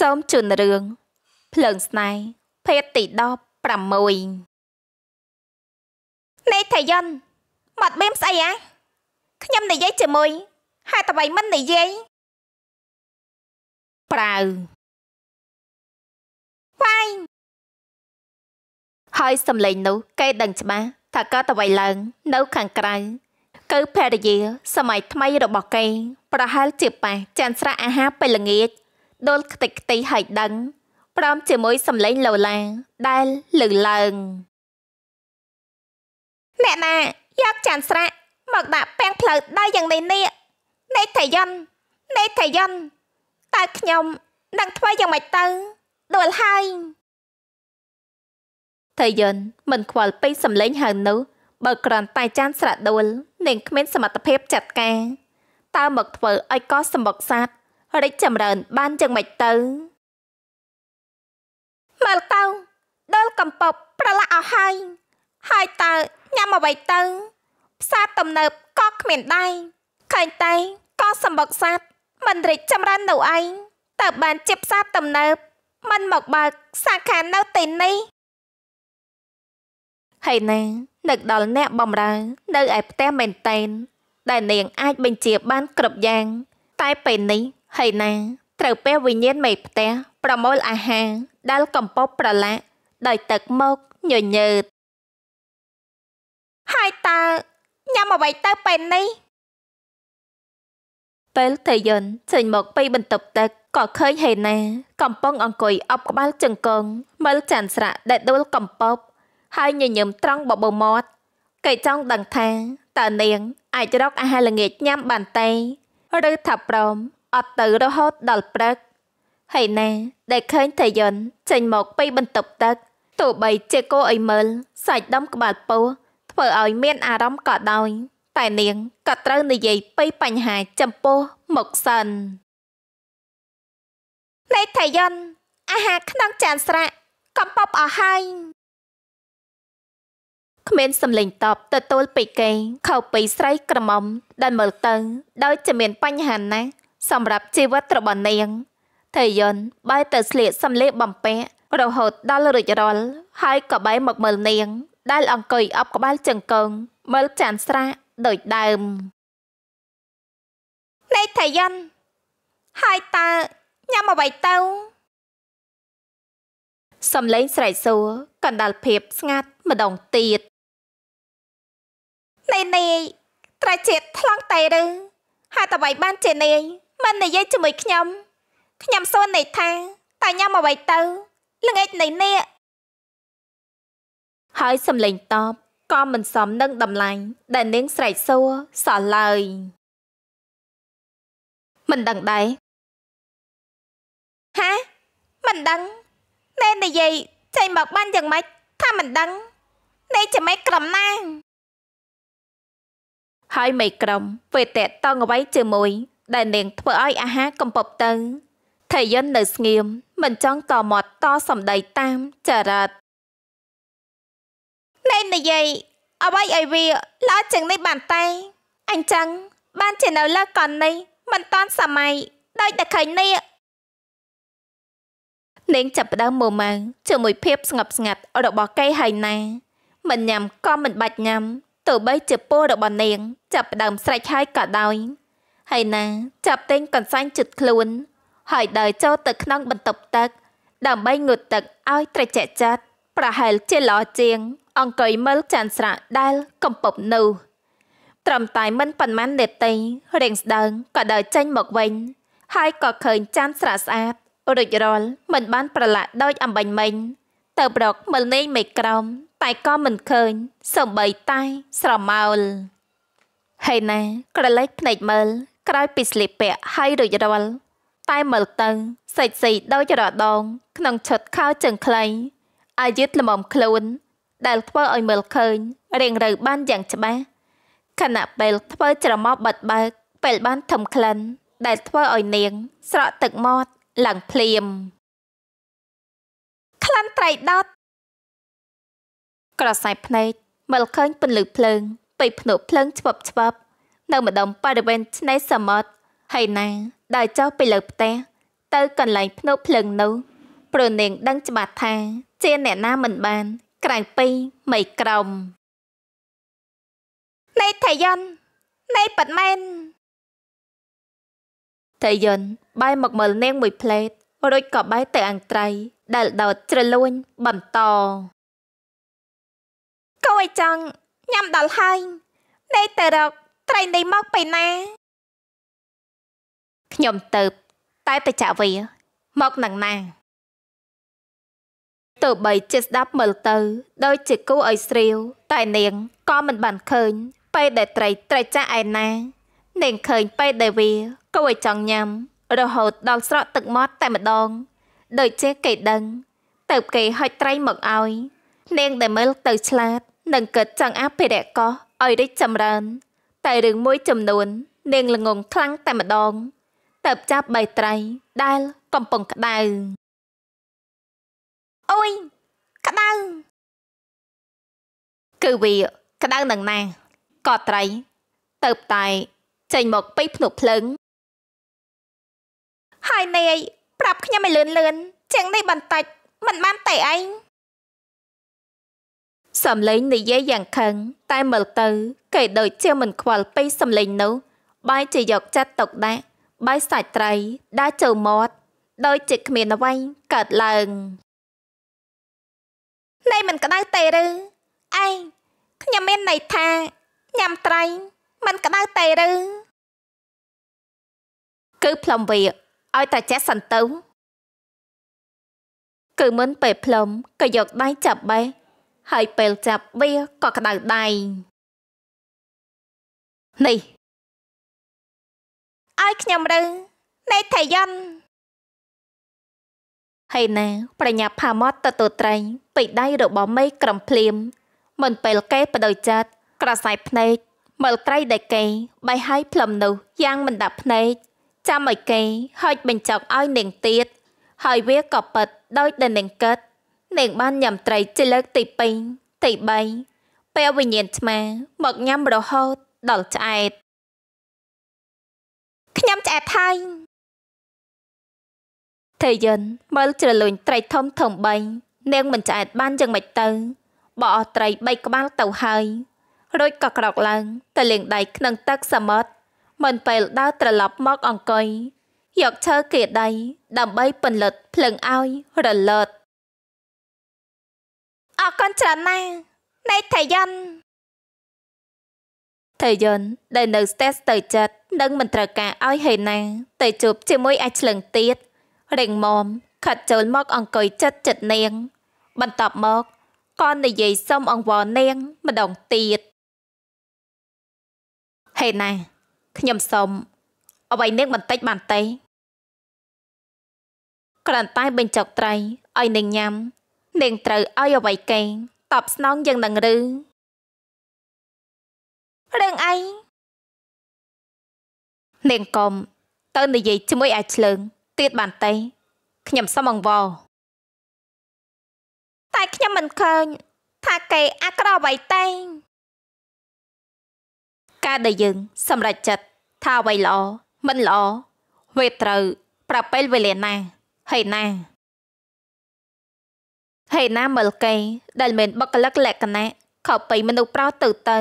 សូមជូនរឿងភ្លើងស្នេហ៍ភេទទី16នៃថាយិនមកបេមស្អីអាខ្ញុំនិយាយជាមួយហេតុអ្វីមិននិយាយប្រៅវ៉ៃហើយសំឡេងនោះគេដឹងច្បាស់ថាកើតអ្វីឡើង នៅ ខាងក្រៅកៅភរិយា សម័យថ្មីរបស់គេប្រហែលជាប៉ះចានស្រាអាហារពេលល្ងាចដុលខ្ទេចខ្ទីហើយដឹងព្រមជាមួយសំឡេងលោឡាដែលលឺឡើងអ្នកណាយកចានស្រាក់មកដាក់ពាំងផ្លូវដៃយ៉ាងនេះនេះនេថយន្តនេថយន្តតើខ្ញុំ នឹងធ្វើយ៉ាងម៉េចទៅដួលហើយថយន្តមិនខ្វល់ពីសំឡេងហៅនោះបើក្រាន់តែចាន ស្រាក់ដួលនាងគ្មានសមត្ថភាពចាត់ការតើមកធ្វើឲ្យកោះសម្បុកសាទរិចចម្រើនបានចឹងមិនទៅមើលទៅដល់កំពប់ប្រឡាក់អស់ហើយហើយតើញ៉ាំអ្វីទៅផ្សារទំនើបក៏គ្មានដែរឃើញតែក៏សម្បុកសัตว์មិនរិចចម្រើននៅឯងតើបានជាផ្សារទំនើប មិនមកបើកសាខានៅទីនេះហើយណានឹកដល់អ្នកបំរើនៅឯផ្ទះមែនតែន ដែលនាងអាចបញ្ជាបានគ្រប់យ៉ាង តែពេលនេះហើយណាត្រូវពេលវិញ្ញាណមេផ្ទះប្រមូលអាហារដែលកំពុងប្រឡាក់ដោយទឹកមកញញើតហើយតើញ៉ាំអ្វីទៅពេលនេះពេលតេយិនចេញមកពី បន្ទប់ទឹកក៏ឃើញហេណាកំពុងអង្គុយអបក្បាលជង្គង់មើលចានស្រាក់ដែលដួលកំពប់ហើយញញឹមត្រង់បបោមាត់គេចង់ដឹងថាតើនាងអាចរកអាហារល្ងាចញ៉ាំបានទេ ឬថាព្រមអត់ទៅរហូតដល់ព្រឹកហើយណែដែលឃើញតាយិនចេញមកពីបន្ទប់ទឹកទោះបីជាគោអីមើលសាច់ដុំក្បាលពោះធ្វើឲ្យមានអារម្មណ៍ក៏ដោយ តែនាងក៏ត្រូវនិយាយពីបញ្ហាចំពោះមុខសិនលេខតាយិនអាហារក្នុងចានស្រាក់កំពប់អស់ហើយគ្មានសម្លេងតបទទួលពីគេខៅពីស្រីក្រមុំដែលមើលទៅដោយជាមានបញ្ហាណាស់សម្រាប់ជីវិតរបស់នាងថេយុនបែរទៅស្លៀកសម្លៀកបំពាក់រហូតដល់រួចរាល់ហើយក៏បែរមកមើលនាង ដែលអង្គុយអប់ក្បាលចង្កឹងមើលចានស្រាដូចដើមនៃថេយុនហើយតើញ៉ាំអ្វីទៅ សំឡេងស្រែកសួរកណ្ដាលភាពស្ងាត់ម្ដងទៀតនៃនីត្រជាតថ្លង់តៃឬហេតុអ្វីបានជានាយមិននិយាយជាមួយខ្ញុំខ្ញុំសួរនៃថាតើញ៉ាំអ្វីទៅល្ងេចនៃនេះហើយសំលេងតបក៏មិនសមនឹងតម្លាញ់ដែលនាង ស្រែកសួរសោះឡើយមិនដឹងដែរហាមិនដឹងណែនិយាយចេញមកបានយ៉ាងម៉េចថាមិនដឹងណែចាំឯក្រំណាហើយមេក្រំពេលតេតតងអ្វីជាមួយដែលនាងធ្វើឲ្យអាហារកំពប់ទៅថៃយិននៅស្ងៀមមិនចង់តមាត់តសម្ដីតាមចរិតណែនិយាយអ្វីឲ្យវាឡើជាងនេះបានតែអញ្ចឹង បានជានៅលើកននេះមិនតាន់សម័យដោយតែឃើញនេះនាងចាប់ផ្ដើមមើលម៉ៅជាមួយភាពស្ងប់ស្ងាត់របស់គេហើយណាមិនញ៉ាំក៏មិនបាច់ញ៉ាំទោះបីជាពោរបស់នាងចាប់ផ្ដើមស្រែកហើយក៏ដោយហើយណាចាប់ទិញកន្សែងជិតខ្លួន ហើយដើរចូលទៅក្នុងបន្ទប់ទឹក ដើម្បីងូតទឹកឲ្យត្រជាក់ចិត្តប្រហែលជាល្អជាង អង្គុយមើលចានស្រាដែលកំពប់នោះត្រឹមតែមិនប៉ុន្មាននាទីរៀងស្ដើងក៏ដើរចេញមកវិញ ហើយក៏ឃើញចានស្រាស្អាតរួចរាល់មិនបាន ប្រឡាក់ដោយអំបាញ់មិញទៅប្រកមើលនាងមេក្រមតែក៏មិនឃើញសំបីតែស្រមោលហើយណាក្រឡេកភ្នែកមើលក្រោយពីស្លៀកពាក់ហើយរួចរាល់តែមើលទៅសេចស៊ីដោយរដង ក្នុងឈុតខោជើងខ្លីអាយុធល្មមខ្លួន ដែលធ្វើឲ្យមើលឃើញរៀងរូវបានយ៉ាងច្បាស់ខណៈពេលធ្វើច្រមុះបាត់បើកពេលបាន ធំក្លិនដែលធ្វើឲ្យនាង ស្រក់ទឹកមាត់ឡើងភ្លាមក្លិនត្រៃដុតក្រសែភ្នែកមើលឃើញពន្លឺភ្លើងពីភ្នក់ភ្លើងឆ្វឹបឆ្វឹបនៅម្ដុំបរិវេណឆ្នេរសមុទ្រហើយណាដើរចុះពីលើ ផ្ទះទៅកន្លែងភ្នំភ្លើងនោះព្រោះនាងដឹងច្បាស់ថា ជាអ្នកណាមិនបាន ក្រៅពីមីក្រមនៃថយន្តនៃប៉ាត់មែនថយន្តបាយមកមើលនាងមួយផ្លេតរួចក៏បាយទៅអង្ត្រៃដែលដោតជ្រលួញបន្តកូនឲ្យចង់ញ៉ាំដល់ហើយនៃទៅរកត្រីនេះមកពីណាខ្ញុំទៅតែបច្ចៈវា មកនឹងណាទោះបីជាស្ដាប់មើលទៅ ដោយជាគូឲ្យស្រីវតែនាងក៏មិនបានឃើញ ពេលដែលត្រីត្រីចាស់ឯណានាងឃើញពេលដែលវាគួរឲ្យចង់ញ៉ាំ រហូតដល់ស្រក់ទឹកមាត់ តែម្ដងដូចជាគេដឹង ទៅគេហុចត្រីមកឲ្យនាងដែលមើលទៅឆ្លាតនឹងគិតចង់អភិរក្សកោះឲ្យរីកចម្រើនតែរឿងមួយចំនួន នាងល្ងងខ្លាំងតែម្ដងតើបចាប់បៃត្រៃដែល កំពុងក្តៅអុយក្តៅគឺវាក្តៅនឹងណាក៏ត្រៃតើបតែ ចេញមកពីភ្នក់ភ្លើង ហើយនាយប្រាប់ខ្ញុំឲ្យលឿនលឿនជាងនេះបន្តិចមិនបានតែឯងសំឡេងនិយាយយ៉ាងខឹងតែមើលទៅគេដូចជាមិនខ្វល់ពីសំឡេងនោះបាយជាយកចិត្តទុកដាក់បាយសាច់ត្រីដែលចូលមាត់ដោយជាគ្មានអ្វីកើតឡើងនៃមិនក្តៅទេឬឯងខ្ញុំមានន័យថាញ៉ាំត្រីមិនក្តៅទេឬគឺផ្លុំវាឲ្យតែចេះសិនទៅគឺមុនពេលផ្លុំក៏យកដៃចាប់បេះហើយពេលចាប់វាក៏ក្តៅដៃនេះឲ្យខ្ញុំរើណេថាយ៉នហើយណាប្រញាប់ផាម៉ត់ទៅទូត្រែងពីដៃរបស់មេក្រំភ្លៀមមិនពេលគេបដិចិត្តក្រសាយភ្នែកមើលត្រីដែលគេបៃហើយផ្លឹមនោះយ៉ាងមិនដាក់ភ្នែកចាំឲ្យគេហុចបញ្ចុកឲ្យនាងទៀតហើយវាក៏ប៉ិតដោយដែលនាងកើតនាងបានញ៉ាំត្រីជាលើកទី2ទី3ពេលវិញ្ញាណឆ្មាមកញ៉ាំរហូតដល់ឆ្អែតខ្ញុំឆ្អែតហើយទេយិនមើលជ្រលុញត្រីធំធំ3នាងមិនឆ្អែតបានយ៉ាងម៉េចទៅបោះត្រី3ក្បាលទៅហើយរួចក៏ក្រោកឡើងទៅលេងដៃក្នុងទឹកសមុទ្រមិនពេលដើរត្រឡប់មកអង្គុយយកឈើគេដៃដើម្បីពន្លត់ភ្លើងឲ្យរលត់អរគុណច្រើនណាស់ណេថយុនថយុនដែលនៅស្ទះស្ទើរចិត្តនឹងមិនត្រូវការឲ្យហេណាទៅជួបជាមួយអាចឆ្លឹងទៀតរេងមុំខិតចូលមកអង្គុយចិត្តចិត្តនាង បន្ទាប់មកក៏និយាយសុំអង្វរនាងម្ដងទៀតហេណាខ្ញុំសុំ អ្វីនាងបន្តិចបានទេគ្រាន់តែបញ្ចុកត្រីឲ្យនាងញ៉ាំនាងត្រូវឲ្យអ្វីគេតបស្នងយ៉ាងនឹងឬរឿងអីនាងកុំទៅនិយាយជាមួយអាឆ្លើងទៀតបានទេខ្ញុំសុំអង្វរតែខ្ញុំមិនឃើញ ថាគេអាក្រក់អ្វីទេការដែលយើង សម្រេចចិត្តថាអ្វីល្អមិនល្អវាត្រូវប្រពេលវេលាណាហើយណាហេណាមិលកេដែលមានបុគ្គលិកលក្ខណៈខុសពីមនុស្សប្រុសទៅទៅ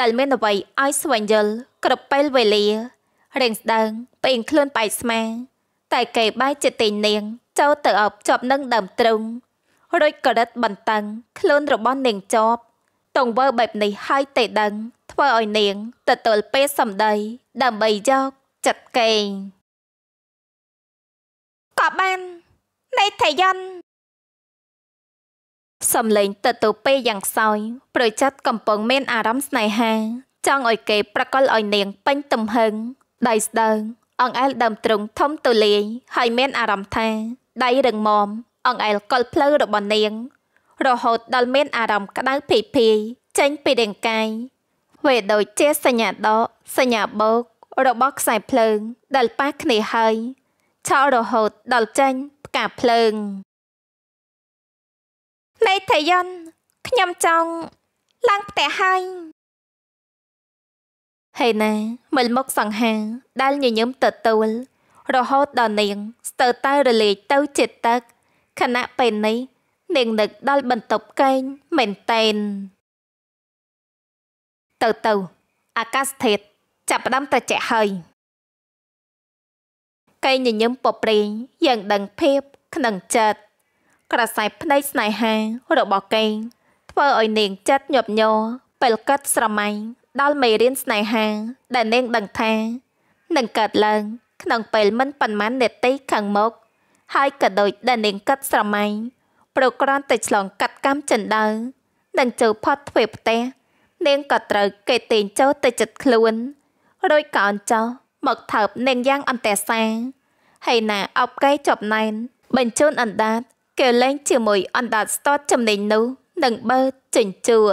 ដែលមានអ្វីឲ្យស្វែងយល់គ្រប់ពេលវេលារៀងស្ដើងពេញខ្លួនបែកស្មាតែគេបែកចិត្តទីនាងចូលទៅអប់ជាប់នឹងដើមទ្រូងរួចក៏រឹតបន្តឹងខ្លួនរបស់នាងជាប់តង្វើបែបនេះឲ្យតែដឹង ធ្វើឲ្យនាងទទួលពេលសម្ដី ដើម្បីយកចិត្តគេក៏បាននៃថយន្តសំឡេងទៅទៅពេលយ៉ាងខ្សោយប្រយចិត្តកំពុងមានអារម្មណ៍ស្នេហាចង់ឲ្យគេប្រកល់ឲ្យនាងពេញទំហឹងដៃស្ដើង អង្អែលដើមទ្រង់ធំទូលាយហើយមានអារម្មណ៍ថាដៃរឹងមាំអង្អែលកល់ផ្លូវរបស់នាង រហូតដល់មានអារម្មណ៍ក្តៅភិភិយចេញពីរាងកាយវេដូចជាសញ្ញាដកសញ្ញាបោករបស់ខ្សែភ្លើងដែលប៉ះគ្នាហើយឆោរហូតដល់ចេញផ្កាភ្លើងនៃថយន្តខ្ញុំចង់ឡើងផ្ទះហើយហេណាមើលមុខសង្ហាដែលញញឹមទទួលរហូតដល់នាងស្ទើរតែរលាយទៅជាទឹកខណៈពេលនេះនាងនឹកដល់បន្ទប់កែងមែនតែនទៅទៅអាកាសធាតុចាប់ផ្ដើមត្រជាក់ហើយកែងញញឹមពព្រីយ៉ាងដឹងភាពក្នុងចិត្តក្រសែបភ្នែកស្នេហារបស់កេងធ្វើឲ្យនាងចិត្តញាប់ញ័រពេលកាត់ស្រមៃដល់មេរៀនស្នេហាដែលនាងដឹងថានឹងកើតឡើងក្នុងពេលមិនប៉ុន្មាននាទីខាងមុខហើយក៏ដូចដែលនាងកាត់ស្រមៃប្រក្រានតែឆ្លងកាត់កម្មចិនដៅនឹងចូលផាត់ធ្វើផ្ទះនាងក៏ត្រូវគេទាញចូលទៅចិត្តខ្លួនរួចក៏អញ្ចោមកថើបនាងយ៉ាងអន្តេសាហើយណាអបកែចប់ណែនបញ្ជូនអណ្ដាតគេលេងជាមួយអណ្ដាតស្ទាត់ចំណេញនោះនឹងបើចិញ្ចួរ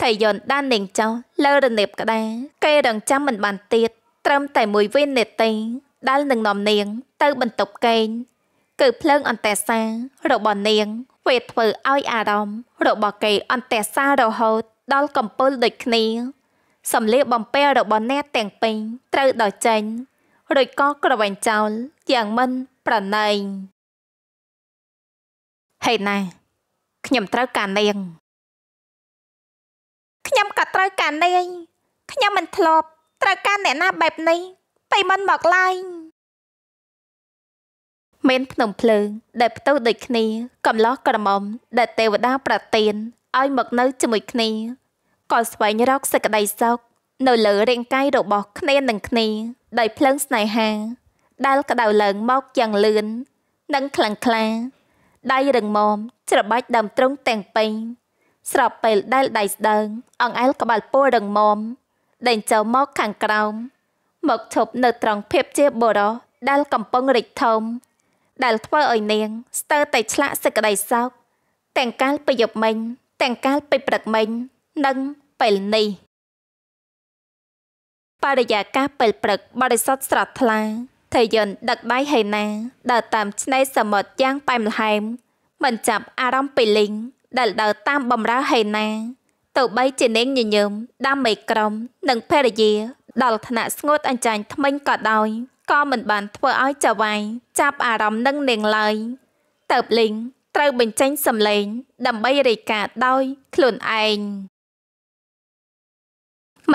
ថៃយន់ដាននឹងចោលលើរនាបក្តារគេរងចាំមិនបានទៀតត្រឹមតែមួយវិនាទីដែលនឹងនាំនាងទៅបន្ទប់កេងគឺភ្លើងអន្តេសារបស់នាង វាធ្វើឲ្យអារម្មណ៍របស់គេអន្តេសារហូត ដល់កំពុលដូចគ្នាសំលៀកបំពាក់របស់អ្នកទាំងពេញត្រូវដល់ចេញរួចក៏ក្រវែងចោលយ៉ាងមិនប្រណែងហេតុណាខ្ញុំត្រូវការនាងខ្ញុំក៏ត្រូវការនាងខ្ញុំមិនធ្លាប់ត្រូវការអ្នកណាបែបនេះពីមុនមកឡើយមានភ្នំភ្លើងដែល ផ្ទុះដូចគ្នាកំឡោះក្រមុំដែលទេវតាប្រទានឲ្យ មកនៅជាមួយគ្នាក៏ស្វែងរកសេចក្តីសុខនៅលើរាងកាយរបស់គ្នានឹងគ្នាដោយភ្លើងស្នេហាដែលក្តៅឡើង មកយ៉ាងលឿននិង ខ្លាំងក្លាដៃរឹងមាំច្របាច់ដើមទ្រុងទាំងពេញស្របពេលដែលដៃស្ដើង អង្អែលក្បាលពោរឹងមាំដេញចូលមកខាងក្រោមមកឈប់នៅត្រង់ភាពជាបរោះដែលកំពុងរិចធំដែល ធ្វើឲ្យនាងស្ទើរតែឆ្លាក់សេចក្តីសោកទាំងកាលពីយប់មិញទាំងកាលពីព្រឹកមិញនិងពេលនេះបរិយាកាសពេលព្រឹកបរិសុទ្ធស្រស់ថ្លាថយិនដឹកដៃហេណាដើរតាមឆ្នេរសមុទ្រយ៉ាងប៉ែមល្ហែមមិនចាប់អារម្មណ៍ពីលីងដែលដើរតាមបំរើហេណាទៅបីជានាងញញឹមដាំមេក្រំនិងភរិយាដល់ថ្នាក់ស្ងួតអញ្ចាញថ្មិញក៏ដោយក៏មិនបានធ្វើឲ្យចៅវាយចាប់អារម្មណ៍នឹងនាងឡើយតើបលីងត្រូវបញ្ចេញសម្លេង ដើម្បីរាយការណ៍ដោយខ្លួនឯង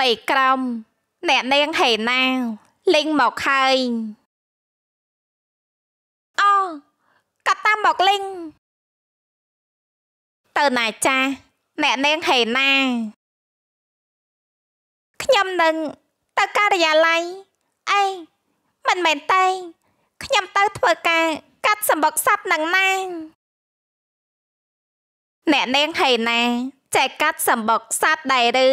មេក្រំអ្នកនាងហេណាលីងមកហើយអូកាត់តាមមកលីងទៅណាចា អ្នកនាងហេណាខ្ញុំនឹងទៅការិយាល័យអីមិនមែនតែខ្ញុំទៅធ្វើការកាត់សម្បុកសពនឹងណាអ្នកនាងហេណា ចែកកាត់សម្បុកសពដែរឬ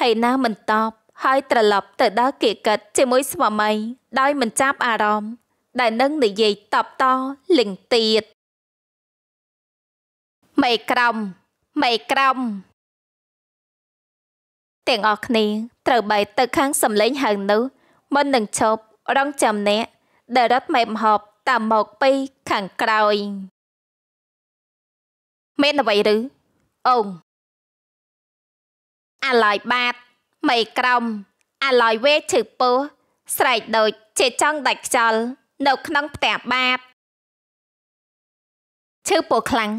ហេណាមិនតបហើយត្រឡប់ទៅដើរគៀកិតជាមួយស្វាមីដោយមិនចាប់អារម្មណ៍ដែលនឹងនិយាយតបតលិង្គទៀតម៉េក្រំម៉េក្រំទាំងអស់គ្នាត្រូវបែកទៅខាងសំឡេងហៅនោះមិននឹងឈប់រងចាំអ្នកដែលរត់ម៉ែមហប់តាមមកពីខាងក្រោយ មានអ្វីឬអូងអាឡាយបាទមីក្រំអាឡយវេឈឺពោះស្រែកដូចជាចង់ដាច់ខ្យល់នៅក្នុងផ្ទះបាបឈឺពោះខ្លាំង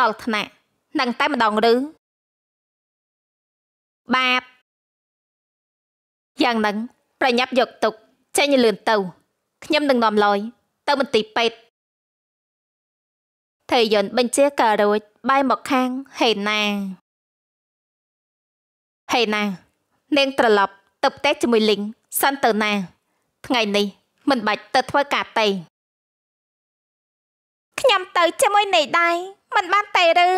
ដល់ថ្នាក់នឹងតែម្ដងឬបាបយ៉ាងហ្នឹងប្រញាប់យកទុកចេញលឿនទៅខ្ញុំនឹងនាំឡយទៅមន្ទីរពេទ្យថេយិនបញ្ជាការរួចបែរមកខាងហេណាហេណានាងត្រឡប់ទៅផ្ទះជាមួយលីងសិនទៅណាថ្ងៃនេះមិនបាច់ទៅធ្វើការតេខ្ញុំទៅជាមួយនៃដែរមិនបានតេឬ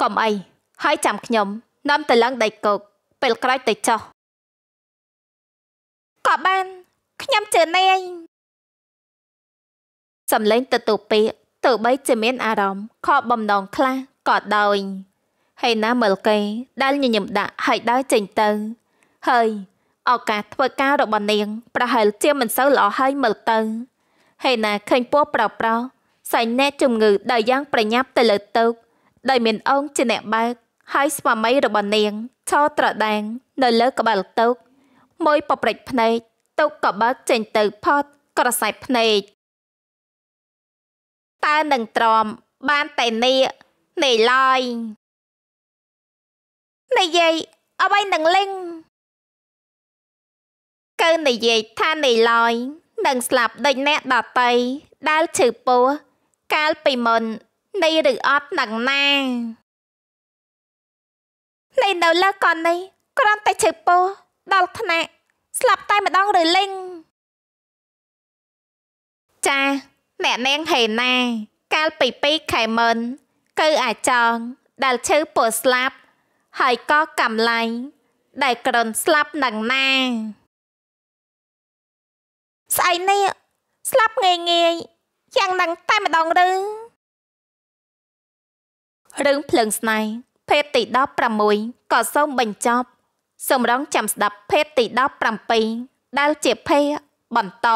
កុំអីហើយចាំខ្ញុំនាំទៅឡើងដីគោកពេលក្រោយទៅចោះក៏បានខ្ញុំជឿនាយសំឡេងទៅទូពាកទៅបីជាមានអារម្មណ៍ខកបំណងខ្លះក៏ដោយហើយណាមើលគេដែលញញឹមដាក់ហើយដើរចេញទៅ ហើយឱកាសធ្វើការរបស់នាងប្រហែលជាមិនសូវល្អហើយមើលទៅហើយណាឃើញពស់ប្រោប្រោសែងណែជំងឺដោយយ៉ាងប្រញាប់ទៅលើទូកដោយមានអងជាអ្នកបើក ហើយស្វាមីរបស់នាងឈរត្រដែងនៅលើក្បាលទូកមួយប្រព្រិចភ្នែកទូកក៏បើកចេញទៅផត់ក្រសែបភ្នែកតើនឹងទ្រាំបានតែនេះនៃឡើយនិយាយអ្វីនឹងលេងកើនិយាយថានៃឡយនឹងស្លាប់ដូចអ្នកដតីដែលឈឺពោះកាលពីមុន នៃឬអត់នឹងណានៃនៅលើកននេះគ្រាន់តែឈឺពោះដល់ថ្នាក់ ស្លាប់តែម្ដងឬលេងចាអ្នកនាងហេណា កាលពី2ខែមុនគឺអាចងដែលឈឺពោះស្លាប់ហើយក៏កំឡៃដែលក្រិនស្លាប់នឹងណា ស្អីនេះស្លាប់ងាយងាយយ៉ាងនឹងតែម្ដងឬរឿងភ្លើងស្នេហ៍ភេទទី16ក៏សូមបញ្ចប់សូមរងចាំស្ដាប់ភេទទី17ដែលជាភេទបន្ត